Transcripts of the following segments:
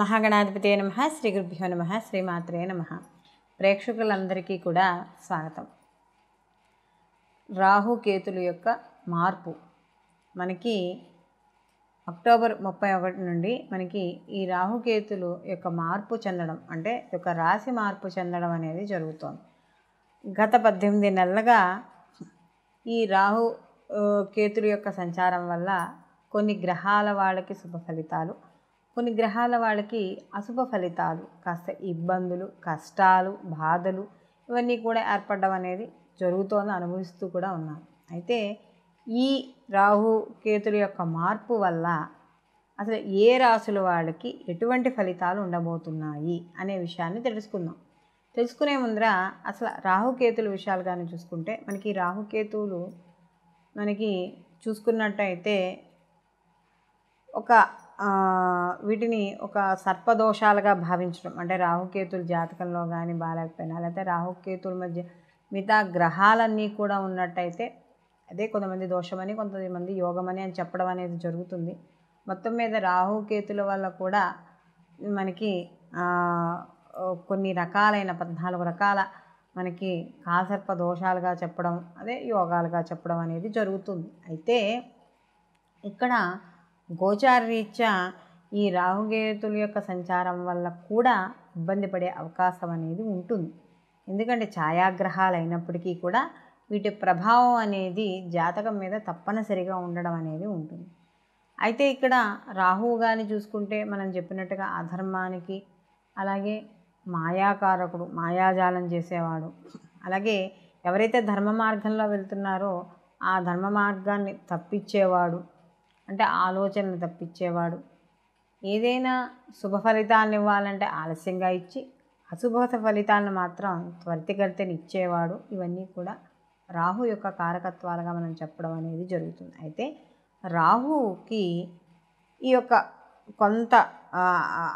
మహాగణాధిపతి నమ శ్రీ గురుభ్యో నమ శ్రీమాత్రే నమ ప్రేక్షకులందరికీ కూడా స్వాగతం రాహుకేతులు యొక్క మార్పు మనకి అక్టోబర్ ముప్పై ఒకటి నుండి మనకి ఈ రాహుకేతులు యొక్క మార్పు చెందడం అంటే యొక్క రాశి మార్పు చెందడం అనేది జరుగుతోంది గత పద్దెనిమిది నెలలుగా ఈ రాహు కేతులు యొక్క సంచారం వల్ల కొన్ని గ్రహాల వాళ్ళకి శుభ ఫలితాలు కొన్ని గ్రహాల వాళ్ళకి అశుభ ఫలితాలు కాస్త ఇబ్బందులు కష్టాలు బాధలు ఇవన్నీ కూడా ఏర్పడడం అనేది జరుగుతోంది అనుభవిస్తూ కూడా ఉన్నాను అయితే ఈ రాహు కేతుల యొక్క మార్పు వల్ల అసలు ఏ రాసుల వాళ్ళకి ఎటువంటి ఫలితాలు ఉండబోతున్నాయి అనే విషయాన్ని తెలుసుకుందాం తెలుసుకునే ముందర అసలు రాహుకేతుల విషయాలు కానీ చూసుకుంటే మనకి రాహుకేతువులు మనకి చూసుకున్నట్టయితే ఒక వీటిని ఒక సర్పదోషాలుగా భావించడం అంటే రాహుకేతులు జాతకంలో కానీ బాగాలేకపోయినా లేకపోతే రాహుకేతుల మధ్య మిగతా గ్రహాలన్నీ కూడా ఉన్నట్టయితే అదే కొంతమంది దోషమని కొంతమంది యోగమని అని చెప్పడం అనేది జరుగుతుంది మొత్తం మీద రాహుకేతుల వల్ల కూడా మనకి కొన్ని రకాలైన పద్నాలుగు రకాల మనకి కాసర్ప దోషాలుగా చెప్పడం అదే యోగాలుగా చెప్పడం అనేది జరుగుతుంది అయితే ఇక్కడ గోచారరీత్యా ఈ రాహుగేతుల యొక్క సంచారం వల్ల కూడా ఇబ్బంది పడే అవకాశం అనేది ఉంటుంది ఎందుకంటే ఛాయాగ్రహాలు అయినప్పటికీ కూడా వీటి ప్రభావం అనేది జాతకం మీద తప్పనిసరిగా ఉండడం అనేది ఉంటుంది అయితే ఇక్కడ రాహువు కానీ చూసుకుంటే మనం చెప్పినట్టుగా అధర్మానికి అలాగే మాయాకారకుడు మాయాజాలం చేసేవాడు అలాగే ఎవరైతే ధర్మ మార్గంలో వెళ్తున్నారో ఆ ధర్మ మార్గాన్ని తప్పించేవాడు అంటే ఆలోచనలు తప్పించేవాడు ఏదైనా శుభ ఫలితాలను ఇవ్వాలంటే ఆలస్యంగా ఇచ్చి అశుభ ఫలితాలను మాత్రం త్వరితగతిని ఇచ్చేవాడు ఇవన్నీ కూడా రాహు యొక్క కారకత్వాలుగా మనం చెప్పడం అనేది జరుగుతుంది అయితే రాహుకి ఈ యొక్క కొంత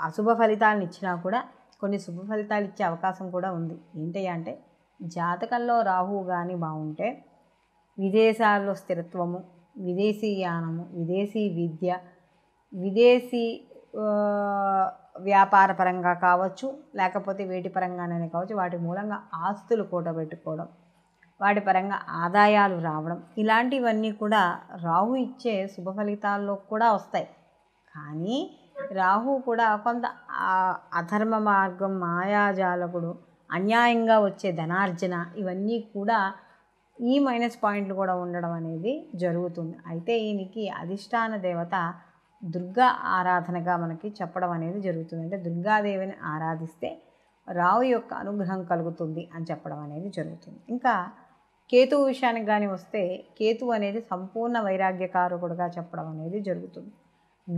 అశుభ ఫలితాలను ఇచ్చినా కూడా కొన్ని శుభ ఫలితాలు ఇచ్చే అవకాశం కూడా ఉంది ఏంటి అంటే జాతకంలో రాహు కానీ బాగుంటే విదేశాల్లో స్థిరత్వము విదేశీయానము విదేశీ విద్య విదేశీ వ్యాపార పరంగా కావచ్చు లేకపోతే వేటి పరంగానే కావచ్చు వాటి మూలంగా ఆస్తులు కూడబెట్టుకోవడం వాటి పరంగా ఆదాయాలు రావడం ఇలాంటివన్నీ కూడా రాహు ఇచ్చే శుభ ఫలితాల్లో కూడా వస్తాయి కానీ రాహు కూడా కొంత అధర్మ మార్గం మాయాజాలకుడు అన్యాయంగా వచ్చే ధనార్జన ఇవన్నీ కూడా ఈ మైనస్ పాయింట్లు కూడా ఉండడం అనేది జరుగుతుంది అయితే ఈయనకి అధిష్టాన దేవత దుర్గా ఆరాధనగా మనకి చెప్పడం అనేది జరుగుతుంది అంటే దుర్గాదేవిని ఆరాధిస్తే రావు యొక్క అనుగ్రహం కలుగుతుంది అని చెప్పడం అనేది జరుగుతుంది ఇంకా కేతు విషయానికి కానీ వస్తే కేతు అనేది సంపూర్ణ వైరాగ్యకారకుడుగా చెప్పడం అనేది జరుగుతుంది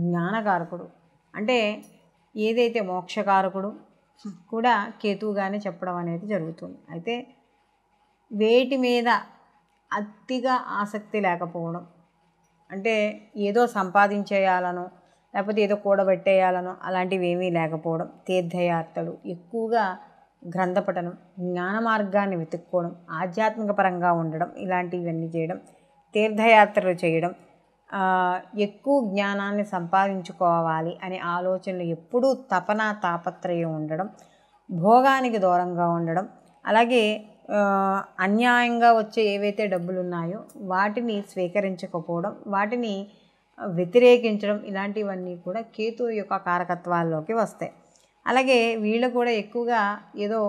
జ్ఞానకారకుడు అంటే ఏదైతే మోక్షకారకుడు కూడా కేతువుగానే చెప్పడం అనేది జరుగుతుంది అయితే వేటి మీద అతిగా ఆసక్తి లేకపోవడం అంటే ఏదో సంపాదించేయాలను లేకపోతే ఏదో కూడబెట్టేయాలను అలాంటివి ఏమీ లేకపోవడం తీర్థయాత్రలు ఎక్కువగా గ్రంథపఠనం జ్ఞాన మార్గాన్ని వెతుక్కోవడం ఆధ్యాత్మిక పరంగా ఉండడం ఇలాంటివన్నీ చేయడం తీర్థయాత్రలు చేయడం ఎక్కువ జ్ఞానాన్ని సంపాదించుకోవాలి అనే ఆలోచనలు ఎప్పుడూ తపన తాపత్రయం ఉండడం భోగానికి దూరంగా ఉండడం అలాగే అన్యాయంగా వచ్చే ఏవైతే డబ్బులు ఉన్నాయో వాటిని స్వీకరించకపోవడం వాటిని వ్యతిరేకించడం ఇలాంటివన్నీ కూడా కేతు యొక్క కారకత్వాల్లోకి వస్తాయి అలాగే వీళ్ళు కూడా ఎక్కువగా ఏదో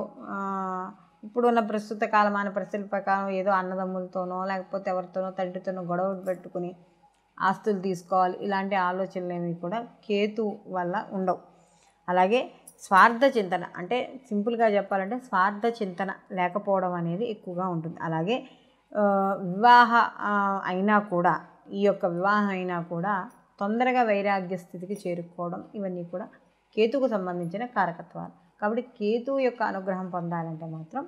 ఇప్పుడున్న ప్రస్తుత కాలమాన పరిస్థితుల ప్రకారం ఏదో అన్నదమ్ములతోనో లేకపోతే ఎవరితోనో తండ్రితోనో గొడవ పెట్టుకుని ఆస్తులు తీసుకోవాలి ఇలాంటి ఆలోచనలు కూడా కేతు వల్ల ఉండవు అలాగే స్వార్థ చింతన అంటే సింపుల్గా చెప్పాలంటే స్వార్థ చింతన లేకపోవడం అనేది ఎక్కువగా ఉంటుంది అలాగే వివాహ అయినా కూడా ఈ యొక్క వివాహం అయినా కూడా తొందరగా వైరాగ్య స్థితికి చేరుకోవడం ఇవన్నీ కూడా కేతుకు సంబంధించిన కారకత్వాలు కాబట్టి కేతు యొక్క అనుగ్రహం పొందాలంటే మాత్రం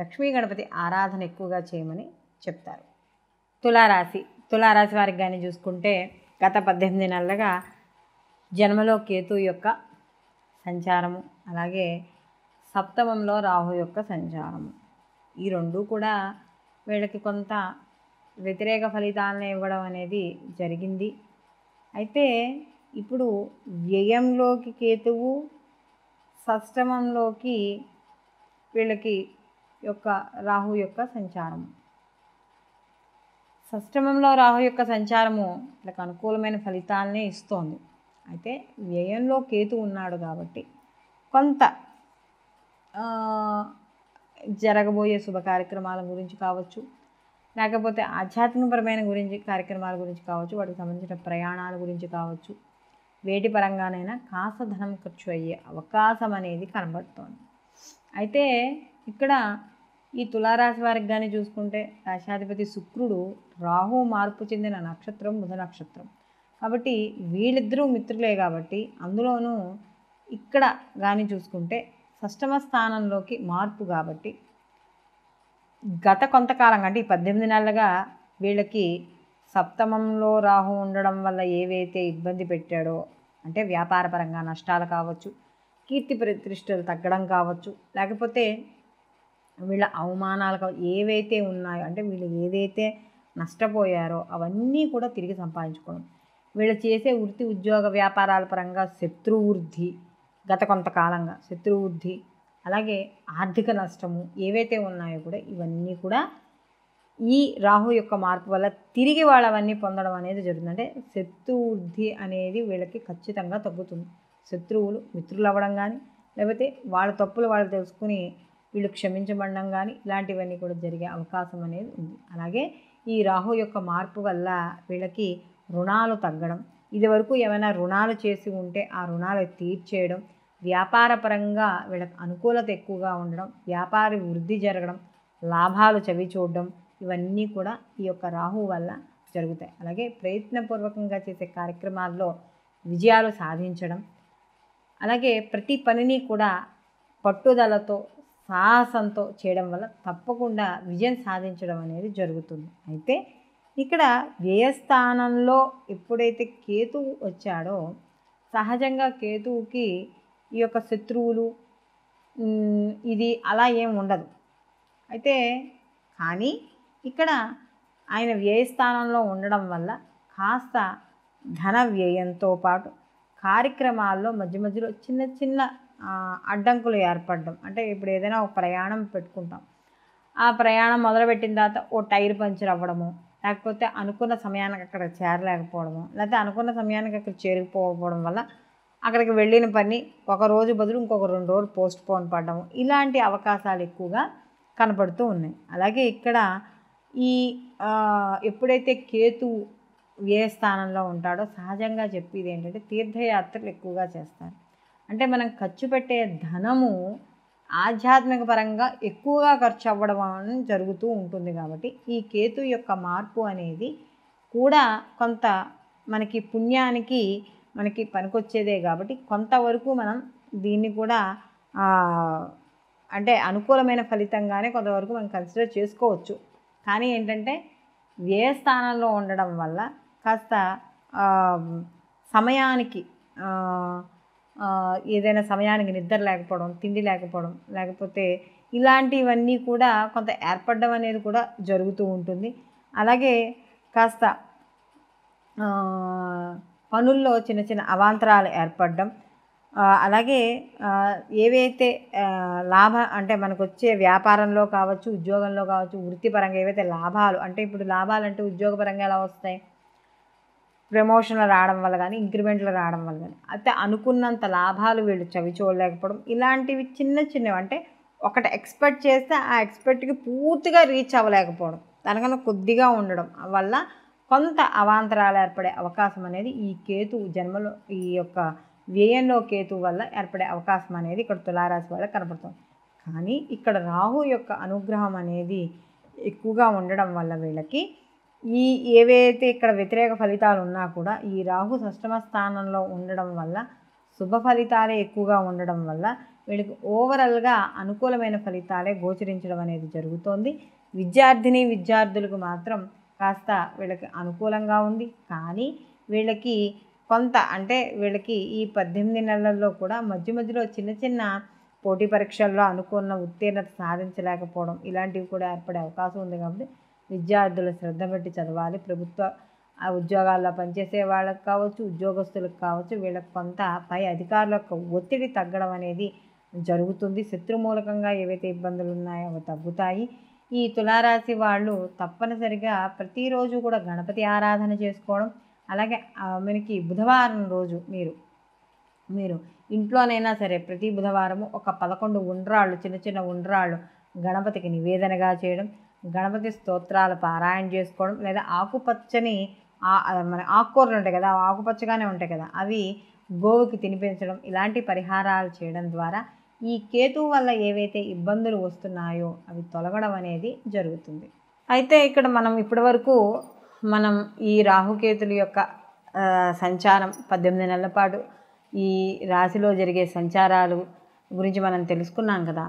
లక్ష్మీ గణపతి ఆరాధన ఎక్కువగా చేయమని చెప్తారు తులారాశి తులారాశి వారికి కానీ చూసుకుంటే గత పద్దెనిమిది నెలలుగా జన్మలో కేతు యొక్క సంచారము అలాగే సప్తమంలో రాహు యొక్క సంచారము ఈ రెండు కూడా వీళ్ళకి కొంత వ్యతిరేక ఫలితాలను ఇవ్వడం అనేది జరిగింది అయితే ఇప్పుడు వ్యయంలోకి కేతువు సష్టమంలోకి వీళ్ళకి యొక్క రాహు యొక్క సంచారము సష్టమంలో రాహు యొక్క సంచారము వీళ్ళకి అనుకూలమైన ఫలితాలనే ఇస్తోంది అయితే వ్యయంలో కేతు ఉన్నాడు కాబట్టి కొంత జరగబోయే శుభ కార్యక్రమాల గురించి కావచ్చు లేకపోతే ఆధ్యాత్మికపరమైన గురించి కార్యక్రమాల గురించి కావచ్చు వాటికి సంబంధించిన ప్రయాణాల గురించి కావచ్చు వేటి పరంగానైనా కాస ధనం ఖర్చు అయ్యే అవకాశం అనేది కనబడుతోంది అయితే ఇక్కడ ఈ తులారాశి వారికి కానీ చూసుకుంటే రాశాధిపతి శుక్రుడు రాహు మార్పు చెందిన నక్షత్రం బుధ నక్షత్రం కాబట్టి వీళ్ళిద్దరూ మిత్రులే కాబట్టి అందులోనూ ఇక్కడ కానీ చూసుకుంటే షష్టమ స్థానంలోకి మార్పు కాబట్టి గత కొంతకాలంగా అంటే ఈ పద్దెనిమిది నెలలుగా వీళ్ళకి సప్తమంలో రాహు ఉండడం వల్ల ఏవైతే ఇబ్బంది పెట్టాడో అంటే వ్యాపారపరంగా నష్టాలు కావచ్చు కీర్తి ప్రతిష్టలు తగ్గడం కావచ్చు లేకపోతే వీళ్ళ అవమానాలు ఏవైతే ఉన్నాయో అంటే వీళ్ళు ఏదైతే నష్టపోయారో అవన్నీ కూడా తిరిగి సంపాదించుకోవడం వీళ్ళు చేసే వృత్తి ఉద్యోగ వ్యాపారాల పరంగా శత్రువృద్ధి గత కొంతకాలంగా శత్రువృద్ధి అలాగే ఆర్థిక నష్టము ఏవైతే ఉన్నాయో కూడా ఇవన్నీ కూడా ఈ రాహు యొక్క మార్పు వల్ల తిరిగి వాళ్ళు అవన్నీ పొందడం అనేది జరుగుతుంది అంటే శత్రువృద్ధి అనేది వీళ్ళకి ఖచ్చితంగా తగ్గుతుంది శత్రువులు మిత్రులు అవ్వడం కానీ లేకపోతే వాళ్ళ తప్పులు వాళ్ళు తెలుసుకుని వీళ్ళు క్షమించబడడం కానీ ఇలాంటివన్నీ కూడా జరిగే అవకాశం అనేది ఉంది అలాగే ఈ రాహు యొక్క మార్పు వల్ల వీళ్ళకి రుణాలు తగ్గడం ఇదివరకు ఏమైనా రుణాలు చేసి ఉంటే ఆ రుణాలు తీర్చేయడం వ్యాపారపరంగా వీళ్ళకి అనుకూలత ఎక్కువగా ఉండడం వ్యాపార వృద్ధి జరగడం లాభాలు చవి చూడడం ఇవన్నీ కూడా ఈ యొక్క రాహు వల్ల జరుగుతాయి అలాగే ప్రయత్నపూర్వకంగా చేసే కార్యక్రమాల్లో విజయాలు సాధించడం అలాగే ప్రతి పనిని కూడా పట్టుదలతో సాహసంతో చేయడం వల్ల తప్పకుండా విజయం సాధించడం అనేది జరుగుతుంది అయితే ఇక్కడ వ్యయస్థానంలో ఎప్పుడైతే కేతువు వచ్చాడో సహజంగా కేతువుకి ఈ యొక్క శత్రువులు ఇది అలా ఏం ఉండదు అయితే కానీ ఇక్కడ ఆయన వ్యయస్థానంలో ఉండడం వల్ల కాస్త ధన వ్యయంతో పాటు కార్యక్రమాల్లో మధ్య మధ్యలో చిన్న చిన్న అడ్డంకులు ఏర్పడడం అంటే ఇప్పుడు ఏదైనా ఒక ప్రయాణం పెట్టుకుంటాం ఆ ప్రయాణం మొదలుపెట్టిన తర్వాత ఓ టైర్ పంచర్ అవ్వడము లేకపోతే అనుకున్న సమయానికి అక్కడ చేరలేకపోవడము లేకపోతే అనుకున్న సమయానికి అక్కడ చేరుకుపోకపోవడం వల్ల అక్కడికి వెళ్ళిన పని ఒక రోజు బదులు ఇంకొక రెండు రోజులు పోస్ట్ పోన్ పడడం ఇలాంటి అవకాశాలు ఎక్కువగా కనపడుతూ ఉన్నాయి అలాగే ఇక్కడ ఈ ఎప్పుడైతే కేతు ఏ స్థానంలో ఉంటాడో సహజంగా చెప్పేది ఏంటంటే తీర్థయాత్రలు ఎక్కువగా చేస్తారు అంటే మనం ఖర్చు పెట్టే ధనము ఆధ్యాత్మిక పరంగా ఎక్కువగా ఖర్చు అవ్వడం జరుగుతూ ఉంటుంది కాబట్టి ఈ కేతు యొక్క మార్పు అనేది కూడా కొంత మనకి పుణ్యానికి మనకి పనికొచ్చేదే కాబట్టి కొంతవరకు మనం దీన్ని కూడా అంటే అనుకూలమైన ఫలితంగానే కొంతవరకు మనం కన్సిడర్ చేసుకోవచ్చు కానీ ఏంటంటే వ్యయ స్థానంలో ఉండడం వల్ల కాస్త సమయానికి ఏదైనా సమయానికి నిద్ర లేకపోవడం తిండి లేకపోవడం లేకపోతే ఇలాంటివన్నీ కూడా కొంత ఏర్పడడం అనేది కూడా జరుగుతూ ఉంటుంది అలాగే కాస్త పనుల్లో చిన్న చిన్న అవాంతరాలు ఏర్పడడం అలాగే ఏవైతే లాభ అంటే మనకు వచ్చే వ్యాపారంలో కావచ్చు ఉద్యోగంలో కావచ్చు వృత్తిపరంగా ఏవైతే లాభాలు అంటే ఇప్పుడు లాభాలు అంటే ఉద్యోగపరంగా ఎలా వస్తాయి ప్రమోషన్లు రావడం వల్ల కానీ ఇంక్రిమెంట్లు రావడం వల్ల కానీ అయితే అనుకున్నంత లాభాలు వీళ్ళు చవి చూడలేకపోవడం ఇలాంటివి చిన్న చిన్నవి అంటే ఒకటి ఎక్స్పెక్ట్ చేస్తే ఆ ఎక్స్పెక్ట్కి పూర్తిగా రీచ్ అవ్వలేకపోవడం దానికన్నా కొద్దిగా ఉండడం వల్ల కొంత అవాంతరాలు ఏర్పడే అవకాశం అనేది ఈ కేతు జన్మలో ఈ యొక్క వ్యయంలో కేతు వల్ల ఏర్పడే అవకాశం అనేది ఇక్కడ తులారాశి వల్ల కనపడుతుంది కానీ ఇక్కడ రాహు యొక్క అనుగ్రహం అనేది ఎక్కువగా ఉండడం వల్ల వీళ్ళకి ఈ ఏవైతే ఇక్కడ వ్యతిరేక ఫలితాలు ఉన్నా కూడా ఈ రాహు సష్టమ స్థానంలో ఉండడం వల్ల శుభ ఫలితాలే ఎక్కువగా ఉండడం వల్ల వీళ్ళకి ఓవరాల్గా అనుకూలమైన ఫలితాలే గోచరించడం అనేది జరుగుతోంది విద్యార్థిని విద్యార్థులకు మాత్రం కాస్త వీళ్ళకి అనుకూలంగా ఉంది కానీ వీళ్ళకి కొంత అంటే వీళ్ళకి ఈ పద్దెనిమిది నెలల్లో కూడా మధ్య మధ్యలో చిన్న చిన్న పోటీ పరీక్షల్లో అనుకున్న ఉత్తీర్ణత సాధించలేకపోవడం ఇలాంటివి కూడా ఏర్పడే అవకాశం ఉంది కాబట్టి విద్యార్థుల శ్రద్ధ పెట్టి చదవాలి ప్రభుత్వ ఉద్యోగాల్లో పనిచేసే వాళ్ళకి కావచ్చు ఉద్యోగస్తులకు కావచ్చు వీళ్ళకి కొంత పై అధికారుల యొక్క ఒత్తిడి తగ్గడం అనేది జరుగుతుంది శత్రుమూలకంగా ఏవైతే ఇబ్బందులు ఉన్నాయో అవి తగ్గుతాయి ఈ తులారాశి వాళ్ళు తప్పనిసరిగా ప్రతిరోజు కూడా గణపతి ఆరాధన చేసుకోవడం అలాగే మనకి బుధవారం రోజు మీరు మీరు ఇంట్లోనైనా సరే ప్రతి బుధవారము ఒక పదకొండు ఉండ్రాళ్ళు చిన్న చిన్న ఉండ్రాళ్ళు గణపతికి నివేదనగా చేయడం గణపతి స్తోత్రాలు పారాయణ చేసుకోవడం లేదా ఆకుపచ్చని మన ఆకుకూరలు ఉంటాయి కదా ఆకుపచ్చగానే ఉంటాయి కదా అవి గోవుకి తినిపించడం ఇలాంటి పరిహారాలు చేయడం ద్వారా ఈ కేతు వల్ల ఏవైతే ఇబ్బందులు వస్తున్నాయో అవి తొలగడం అనేది జరుగుతుంది అయితే ఇక్కడ మనం ఇప్పటి వరకు మనం ఈ రాహుకేతుల యొక్క సంచారం పద్దెనిమిది నెలల పాటు ఈ రాశిలో జరిగే సంచారాలు గురించి మనం తెలుసుకున్నాం కదా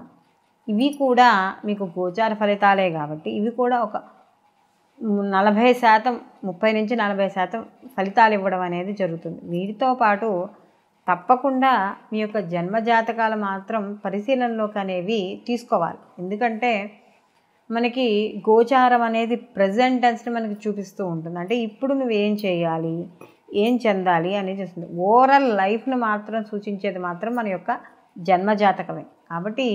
ఇవి కూడా మీకు గోచార ఫలితాలే కాబట్టి ఇవి కూడా ఒక నలభై శాతం ముప్పై నుంచి నలభై శాతం ఫలితాలు ఇవ్వడం అనేది జరుగుతుంది వీటితో పాటు తప్పకుండా మీ యొక్క జన్మజాతకాలు మాత్రం పరిశీలనలోకి అనేవి తీసుకోవాలి ఎందుకంటే మనకి గోచారం అనేది ప్రజెంట్ టెన్స్ని మనకి చూపిస్తూ ఉంటుంది అంటే ఇప్పుడు నువ్వేం చేయాలి ఏం చెందాలి అనేది చూస్తుంది ఓవరాల్ లైఫ్ను మాత్రం సూచించేది మాత్రం మన యొక్క జన్మజాతకమే కాబట్టి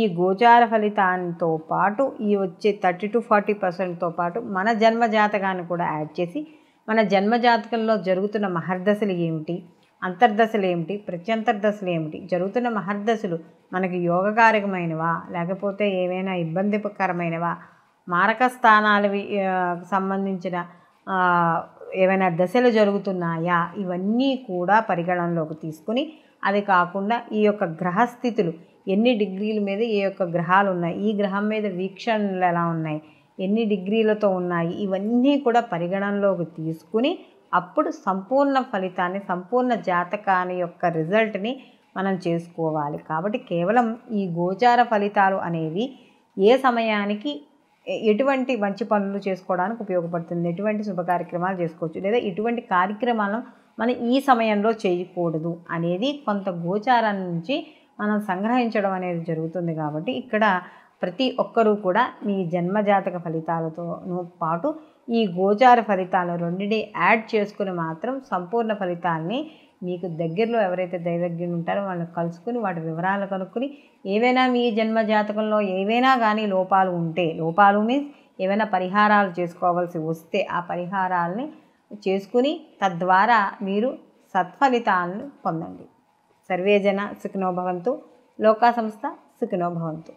ఈ గోచార ఫలితాంతో పాటు ఈ వచ్చే థర్టీ టు ఫార్టీ పర్సెంట్తో పాటు మన జన్మ జాతకాన్ని కూడా యాడ్ చేసి మన జన్మ జాతకంలో జరుగుతున్న మహర్దశలు ఏమిటి అంతర్దశలు ఏమిటి ప్రత్యంతర్దశలు ఏమిటి జరుగుతున్న మహర్దశలు మనకి యోగకారకమైనవా లేకపోతే ఏవైనా ఇబ్బందికరమైనవా మారక స్థానాలవి సంబంధించిన ఏవైనా దశలు జరుగుతున్నాయా ఇవన్నీ కూడా పరిగణనలోకి తీసుకుని అది కాకుండా ఈ యొక్క గ్రహస్థితులు ఎన్ని డిగ్రీల మీద ఏ యొక్క గ్రహాలు ఉన్నాయి ఈ గ్రహం మీద వీక్షణలు ఎలా ఉన్నాయి ఎన్ని డిగ్రీలతో ఉన్నాయి ఇవన్నీ కూడా పరిగణనలోకి తీసుకుని అప్పుడు సంపూర్ణ ఫలితాన్ని సంపూర్ణ జాతకాన్ని యొక్క రిజల్ట్ని మనం చేసుకోవాలి కాబట్టి కేవలం ఈ గోచార ఫలితాలు అనేవి ఏ సమయానికి ఎటువంటి మంచి పనులు చేసుకోవడానికి ఉపయోగపడుతుంది ఎటువంటి శుభ కార్యక్రమాలు చేసుకోవచ్చు లేదా ఇటువంటి కార్యక్రమాలను మనం ఈ సమయంలో చేయకూడదు అనేది కొంత గోచారం నుంచి మనం సంగ్రహించడం అనేది జరుగుతుంది కాబట్టి ఇక్కడ ప్రతి ఒక్కరూ కూడా మీ జన్మజాతక ఫలితాలతోనూ పాటు ఈ గోచార ఫలితాలు రెండిని యాడ్ చేసుకుని మాత్రం సంపూర్ణ ఫలితాల్ని మీకు దగ్గరలో ఎవరైతే దైవజ్ఞులు ఉంటారో వాళ్ళని కలుసుకుని వాటి వివరాలు కనుక్కుని ఏవైనా మీ జన్మ జాతకంలో ఏవైనా కానీ లోపాలు ఉంటే లోపాలు మీన్స్ ఏవైనా పరిహారాలు చేసుకోవాల్సి వస్తే ఆ పరిహారాలని చేసుకుని తద్వారా మీరు సత్ఫలితాలను పొందండి సర్వే జన సుఖినో లోకా సంస్థ సుఖినోభవంతు